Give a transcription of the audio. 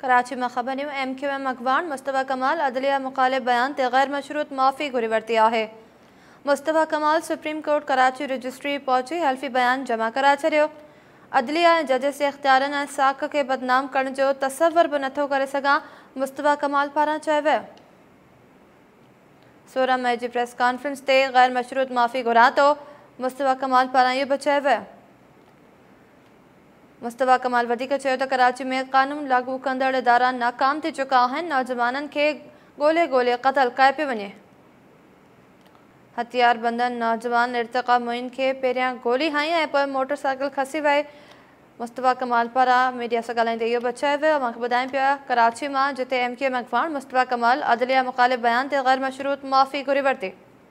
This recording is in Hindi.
कराची में खबर न्यू एम क्यू एम अखबान मुस्तफ़ा कमाल अदलिया मुखाल बयान ते गैर मशरूत माफ़ी घुरी वरती है मुस्तफ़ा कमाल सुप्रीम कोर्ट कराची रजिस्ट्री पहुंची हल्फी बयान जमा करा छो अदलिया जजस जजिस जे साख के बदनाम करण तस्वर भी नो कर मुस्तफ़ा कमाल पारा चयो वियो मई की प्रेस कॉन्फ्रेंस से गैर मशरूत माफ़ी घुरा तो मुस्तफ़ा कमाल पारा ये भी मुस्तफ़ा कमाल वधीक कराची में क़ानून लागू कदड़ इदारा नाकाम थी चुका आहिनि नौजवाननि खे ॻोल्हे ॻोल्हे क़तल कयो पे वे हथियार बंदन नौजवान इर्तक़ा मुइन के पहिरियां गोली हाई ऐं पोइ मोटरसाइकिल खसी वई मुस्तफ़ा कमाल पारा मीडिया से गाले इहो बि चयो वियो मूंखे कराची में जिते एम के एम अखबार कमाल अदलिया मुखालिफ़ बयान ते ग़ैर मशरूत माफ़ी घुरी वरिती